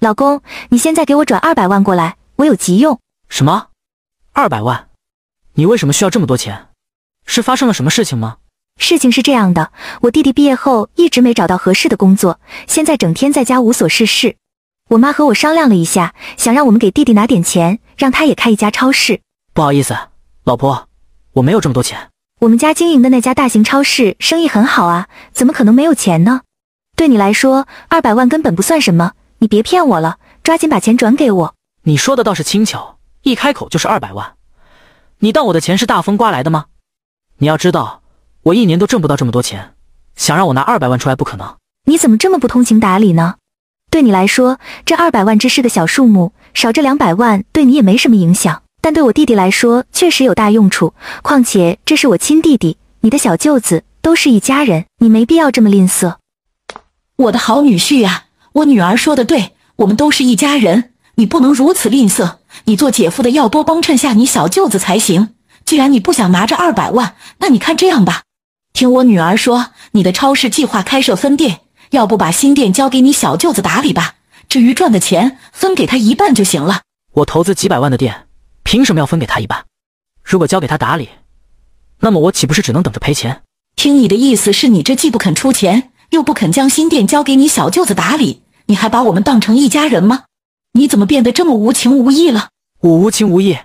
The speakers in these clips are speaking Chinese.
老公，你现在给我转二百万过来，我有急用。什么？二百万？你为什么需要这么多钱？是发生了什么事情吗？事情是这样的，我弟弟毕业后一直没找到合适的工作，现在整天在家无所事事。我妈和我商量了一下，想让我们给弟弟拿点钱，让他也开一家超市。不好意思，老婆，我没有这么多钱。我们家经营的那家大型超市生意很好啊，怎么可能没有钱呢？对你来说，二百万根本不算什么。你别骗我了，抓紧把钱转给我。你说的倒是轻巧，一开口就是二百万，你当我的钱是大风刮来的吗？你要知道，我一年都挣不到这么多钱，想让我拿二百万出来不可能。你怎么这么不通情达理呢？对你来说，这二百万只是个小数目，少这两百万对你也没什么影响。但对我弟弟来说，确实有大用处。况且这是我亲弟弟，你的小舅子，都是一家人，你没必要这么吝啬，我的好女婿呀。我女儿说的对，我们都是一家人，你不能如此吝啬。你做姐夫的要多帮衬下你小舅子才行。既然你不想拿着二百万，那你看这样吧，听我女儿说，你的超市计划开设分店，要不把新店交给你小舅子打理吧？至于赚的钱，分给他一半就行了。我投资几百万的店，凭什么要分给他一半？如果交给他打理，那么我岂不是只能等着赔钱？听你的意思，是你这既不肯出钱，又不肯将新店交给你小舅子打理。你还把我们当成一家人吗？你怎么变得这么无情无义了？我无情无义？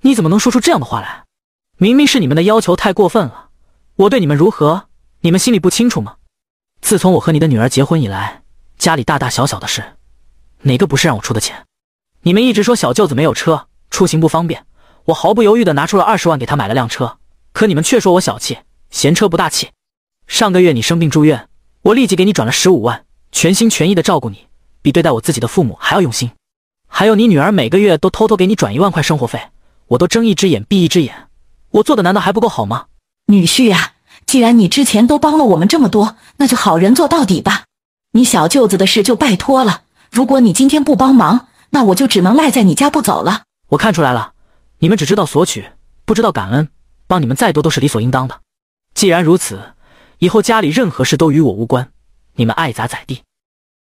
你怎么能说出这样的话来？明明是你们的要求太过分了。我对你们如何，你们心里不清楚吗？自从我和你的女儿结婚以来，家里大大小小的事，哪个不是让我出的钱？你们一直说小舅子没有车，出行不方便，我毫不犹豫的拿出了二十万给他买了辆车。可你们却说我小气，嫌车不大气。上个月你生病住院，我立即给你转了十五万，全心全意的照顾你。比对待我自己的父母还要用心，还有你女儿每个月都偷偷给你转一万块生活费，我都睁一只眼闭一只眼，我做的难道还不够好吗？女婿呀，既然你之前都帮了我们这么多，那就好人做到底吧。你小舅子的事就拜托了。如果你今天不帮忙，那我就只能赖在你家不走了。我看出来了，你们只知道索取，不知道感恩，帮你们再多都是理所应当的。既然如此，以后家里任何事都与我无关，你们爱咋咋地。